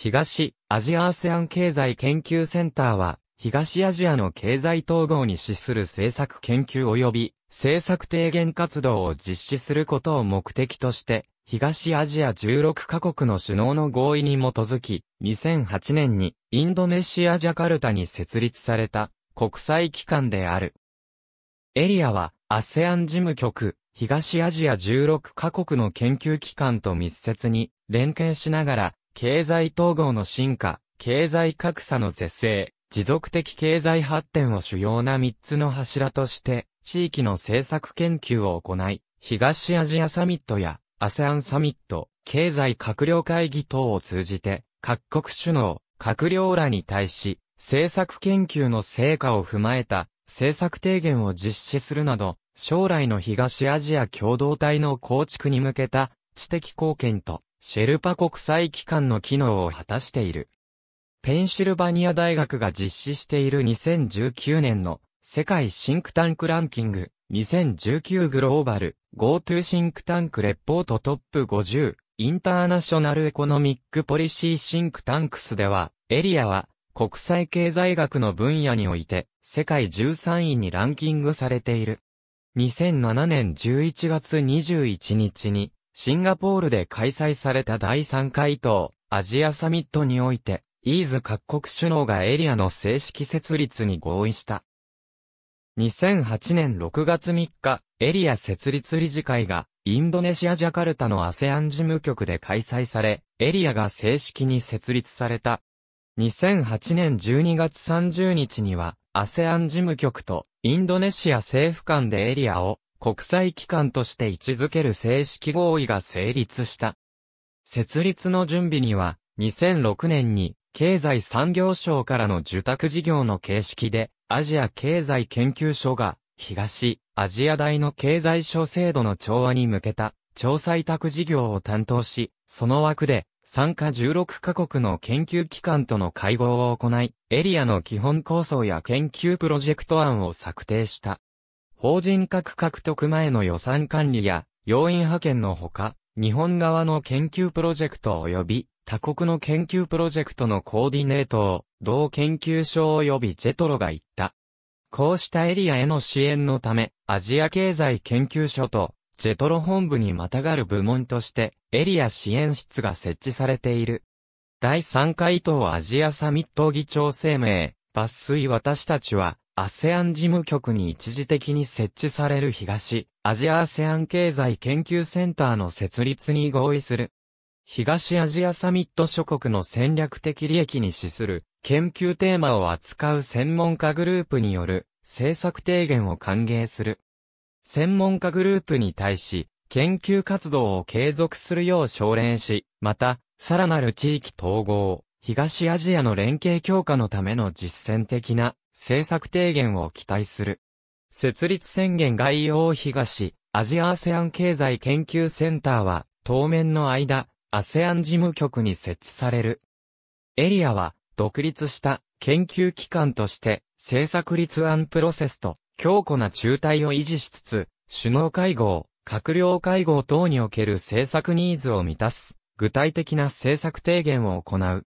東アジアアセアン経済研究センターは、東アジアの経済統合に資する政策研究及び政策提言活動を実施することを目的として、東アジア16カ国の首脳の合意に基づき、2008年にインドネシアジャカルタに設立された国際機関である。エリアは ASEAN 事務局、東アジア16カ国の研究機関と密接に連携しながら経済統合の進化、経済格差の是正、持続的経済発展を主要な3つの柱として、地域の政策研究を行い、東アジアサミットやアセアンサミット、経済閣僚会議等を通じて、各国首脳、閣僚らに対し、政策研究の成果を踏まえた政策提言を実施するなど、将来の東アジア共同体の構築に向けた知的貢献とシェルパ国際機関の機能を果たしている。ペンシルバニア大学が実施している2019年の世界シンクタンクランキング2019グローバル GoTo シンクタンクレポートトップ50インターナショナルエコノミックポリシーシンクタンクスではエリアは国際経済学の分野において世界13位にランキングされている。2007年11月21日にシンガポールで開催された第3回答アジアサミットにおいて、イーズ各国首脳がエリアの正式設立に合意した。2008年6月3日、エリア設立理事会が、インドネシア・ジャカルタのアセアン事務局で開催され、エリアが正式に設立された。2008年12月30日には、アセアン事務局とインドネシア政府間でエリアを国際機関として位置づける正式合意が成立した。設立の準備には、2006年に経済産業省からの受託事業の形式で、アジア経済研究所が、東、アジア大の経済省制度の調和に向けた、調査委託事業を担当し、その枠で、参加16カ国の研究機関との会合を行い、エリアの基本構想や研究プロジェクト案を策定した。法人格獲得前の予算管理や、要員派遣のほか、日本側の研究プロジェクト及び、他国の研究プロジェクトのコーディネートを、同研究所及びジェトロが言った。こうしたエリアへの支援のため、アジア経済研究所と、ジェトロ本部にまたがる部門として、エリア支援室が設置されている。第3回等アジアサミット議長声明、抜粋私たちは、ASEAN 事務局に一時的に設置される東、アジアアセアン経済研究センターの設立に合意する。東アジアサミット諸国の戦略的利益に資する研究テーマを扱う専門家グループによる政策提言を歓迎する。専門家グループに対し、研究活動を継続するよう奨励し、また、さらなる地域統合、東アジアの連携強化のための実践的な政策提言を期待する。設立宣言概要東、アジア ASEAN 経済研究センターは、当面の間、ASEAN 事務局に設置される。エリアは、独立した研究機関として、政策立案プロセスと強固な中体を維持しつつ、首脳会合、閣僚会合等における政策ニーズを満たす、具体的な政策提言を行う。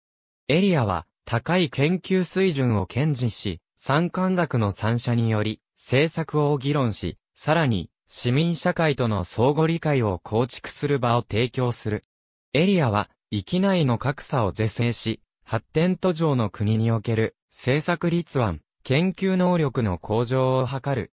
エリアは、高い研究水準を堅持し、三官学の三者により、政策を議論し、さらに、市民社会との相互理解を構築する場を提供する。エリアは、域内の格差を是正し、発展途上の国における政策立案、研究能力の向上を図る。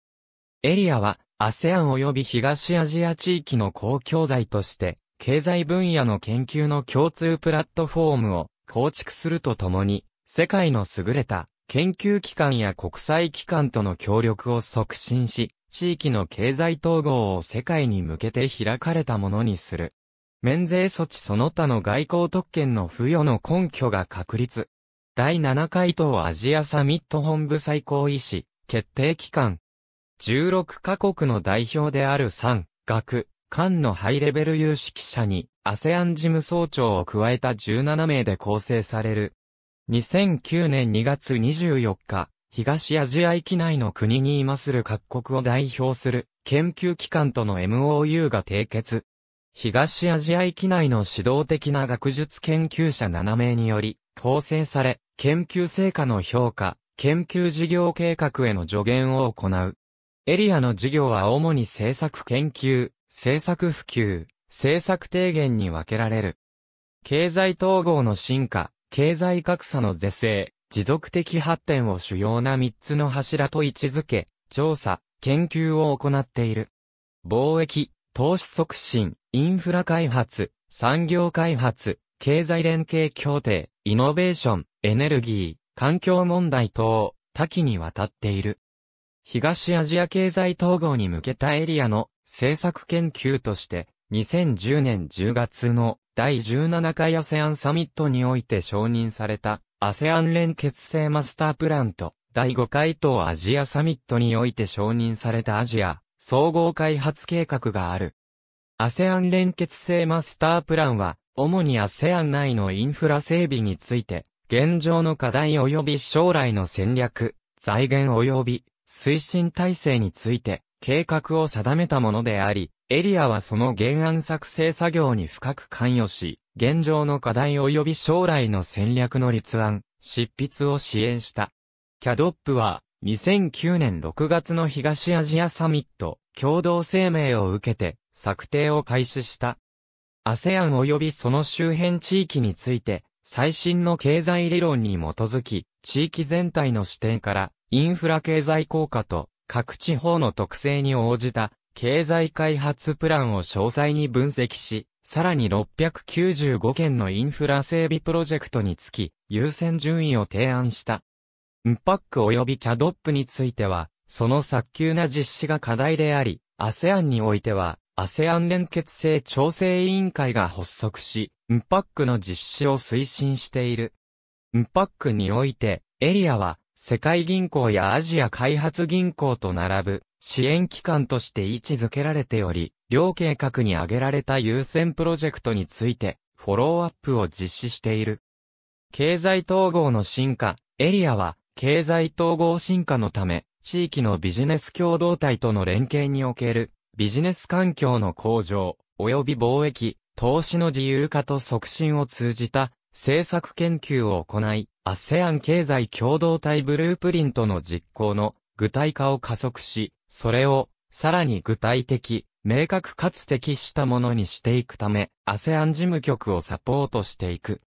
エリアは ASEAN 及び東アジア地域の公共財として、経済分野の研究の共通プラットフォームを構築するとともに、世界の優れた研究機関や国際機関との協力を促進し、地域の経済統合を世界に向けて開かれたものにする。免税措置その他の外交特権の付与の根拠が確立。第7回東アジアサミット本部最高意思決定機関。16カ国の代表である3、学、官のハイレベル有識者に、アセアン事務総長を加えた17名で構成される、2009年2月24日、東アジア域内の国に今する各国を代表する研究機関との MOU が締結。東アジア域内の指導的な学術研究者7名により構成され、研究成果の評価、研究事業計画への助言を行う。エリアの事業は主に政策研究、政策普及、政策提言に分けられる。経済統合の進化、経済格差の是正、持続的発展を主要な3つの柱と位置づけ、調査、研究を行っている。貿易、投資促進、インフラ開発、産業開発、経済連携協定、イノベーション、エネルギー、環境問題等、多岐にわたっている。東アジア経済統合に向けたエリアの政策研究として、2010年10月の第17回 ASEAN サミットにおいて承認された ASEAN 連結性マスタープランと第5回東アジアサミットにおいて承認されたアジア総合開発計画がある。ASEAN 連結性マスタープランは主に ASEAN 内のインフラ整備について現状の課題及び将来の戦略、財源及び推進体制について計画を定めたものであり、エリアはその原案作成作業に深く関与し、現状の課題及び将来の戦略の立案、執筆を支援した。キャドップは、2009年6月の東アジアサミット、共同声明を受けて、策定を開始した。ASEAN 及びその周辺地域について、最新の経済理論に基づき、地域全体の視点から、インフラ経済効果と各地方の特性に応じた経済開発プランを詳細に分析し、さらに695件のインフラ整備プロジェクトにつき、優先順位を提案した。ンパック及びキャドップについては、その早急な実施が課題であり、ASEAN においては、ASEAN 連結性調整委員会が発足し、ンパックの実施を推進している。ンパックにおいて、エリアは、世界銀行やアジア開発銀行と並ぶ支援機関として位置づけられており、両計画に挙げられた優先プロジェクトについてフォローアップを実施している。経済統合の進化、エリアは経済統合進化のため、地域のビジネス共同体との連携におけるビジネス環境の向上、及び貿易、投資の自由化と促進を通じた政策研究を行い、ASEAN 経済共同体ブループリントの実行の具体化を加速し、それをさらに具体的、明確かつ適したものにしていくため、ASEAN 事務局をサポートしていく。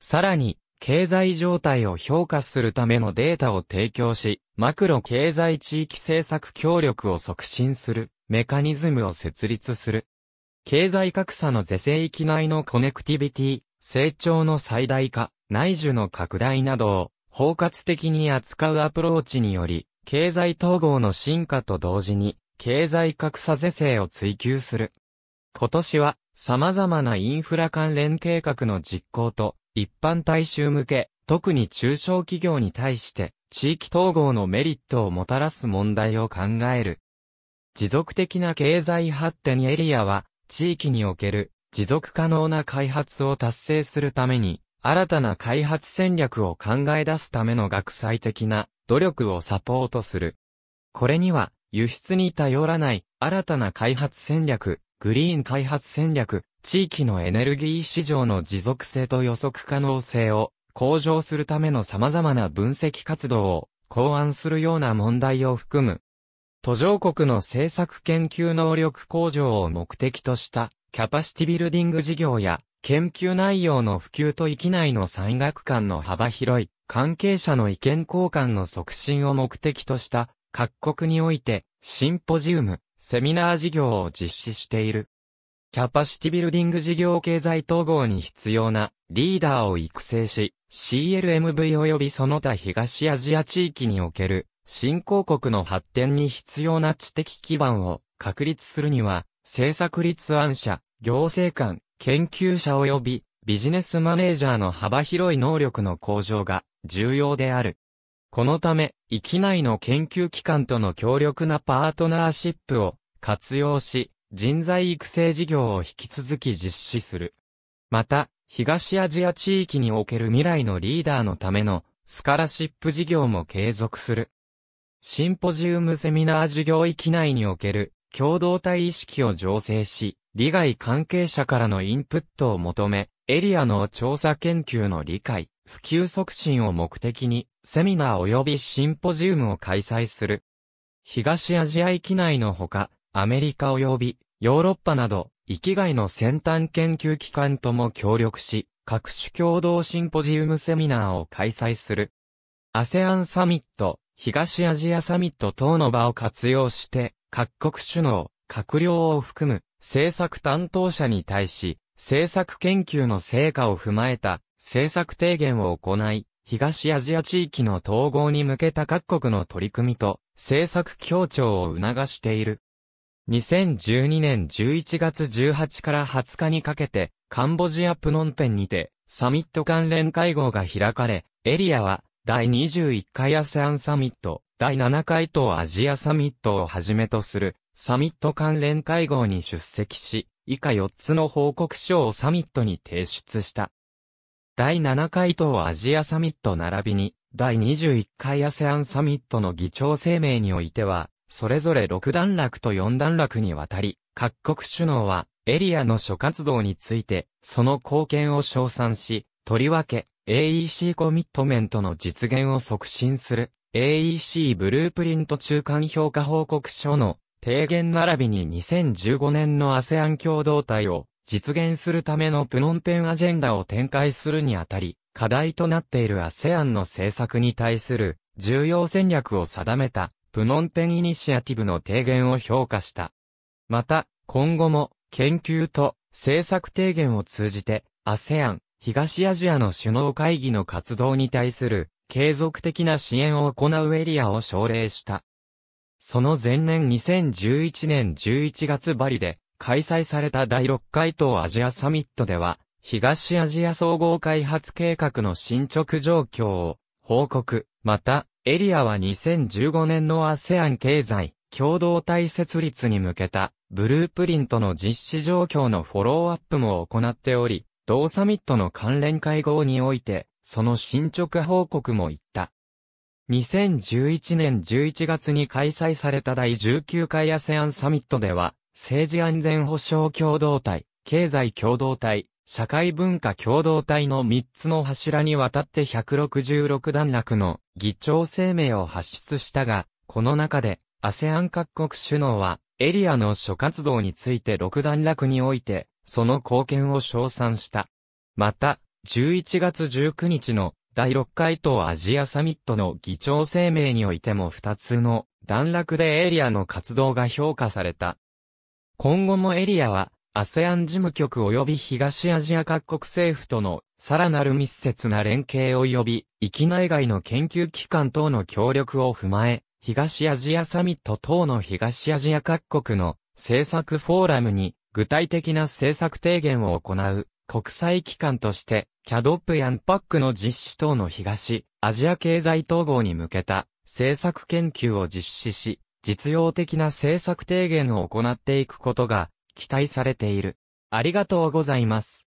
さらに、経済状態を評価するためのデータを提供し、マクロ経済地域政策協力を促進するメカニズムを設立する。経済格差の是正域内のコネクティビティ、成長の最大化、内需の拡大などを包括的に扱うアプローチにより、経済統合の進化と同時に、経済格差是正を追求する。今年は、様々なインフラ関連計画の実行と、一般大衆向け、特に中小企業に対して、地域統合のメリットをもたらす問題を考える。持続的な経済発展エリアは、地域における持続可能な開発を達成するために、新たな開発戦略を考え出すための学際的な努力をサポートする。これには、輸出に頼らない新たな開発戦略、グリーン開発戦略、地域のエネルギー市場の持続性と予測可能性を向上するための様々な分析活動を考案するような問題を含む。途上国の政策研究能力向上を目的としたキャパシティビルディング事業や、研究内容の普及と域内の産学間の幅広い、関係者の意見交換の促進を目的とした、各国において、シンポジウム、セミナー事業を実施している。キャパシティビルディング事業経済統合に必要なリーダーを育成し、CLMV 及びその他東アジア地域における新興国の発展に必要な知的基盤を確立するには、政策立案者、行政官、研究者及びビジネスマネージャーの幅広い能力の向上が重要である。このため、域内の研究機関との強力なパートナーシップを活用し、人材育成事業を引き続き実施する。また、東アジア地域における未来のリーダーのためのスカラシップ事業も継続する。シンポジウムセミナー事業域内における共同体意識を醸成し、利害関係者からのインプットを求め、エリアの調査研究の理解、普及促進を目的に、セミナー及びシンポジウムを開催する。東アジア域内のほか、アメリカ及びヨーロッパなど、域外の先端研究機関とも協力し、各種共同シンポジウムセミナーを開催する。ASEAN サミット、東アジアサミット等の場を活用して、各国首脳、閣僚を含む政策担当者に対し、政策研究の成果を踏まえた政策提言を行い、東アジア地域の統合に向けた各国の取り組みと政策協調を促している。2012年11月18から20日にかけて、カンボジアプノンペンにて、サミット関連会合が開かれ、エリアは、第21回アセアンサミット、第7回とアジアサミットをはじめとする、サミット関連会合に出席し、以下4つの報告書をサミットに提出した。第7回とアジアサミット並びに、第21回アセアンサミットの議長声明においては、それぞれ6段落と4段落にわたり、各国首脳は、エリアの諸活動について、その貢献を称賛し、とりわけ、AEC コミットメントの実現を促進する、AEC ブループリント中間評価報告書の提言並びに2015年の ASEAN 共同体を実現するためのプノンペンアジェンダを展開するにあたり、課題となっている ASEAN の政策に対する重要戦略を定めたプノンペンイニシアティブの提言を評価した。また、今後も研究と政策提言を通じて ASEAN 東アジアの首脳会議の活動に対する継続的な支援を行うエリアを奨励した。その前年2011年11月バリで開催された第6回東アジアサミットでは、東アジア総合開発計画の進捗状況を報告。また、エリアは2015年の ASEAN 経済共同体設立に向けたブループリントの実施状況のフォローアップも行っており、同サミットの関連会合において、その進捗報告も言った。2011年11月に開催された第19回 ASEAN サミットでは、政治安全保障共同体、経済共同体、社会文化共同体の3つの柱にわたって166段落の議長声明を発出したが、この中で ASEAN 各国首脳はエリアの諸活動について6段落において、その貢献を称賛した。また、11月19日の第6回とアジアサミットの議長声明においても2つの段落でエリアの活動が評価された。今後もエリアは ASEAN 事務局及び東アジア各国政府とのさらなる密接な連携及び域内外の研究機関等の協力を踏まえ、東アジアサミット等の東アジア各国の政策フォーラムに具体的な政策提言を行う国際機関として、キャドップやンパックの実施等の東、アジア経済統合に向けた政策研究を実施し、実用的な政策提言を行っていくことが期待されている。ありがとうございます。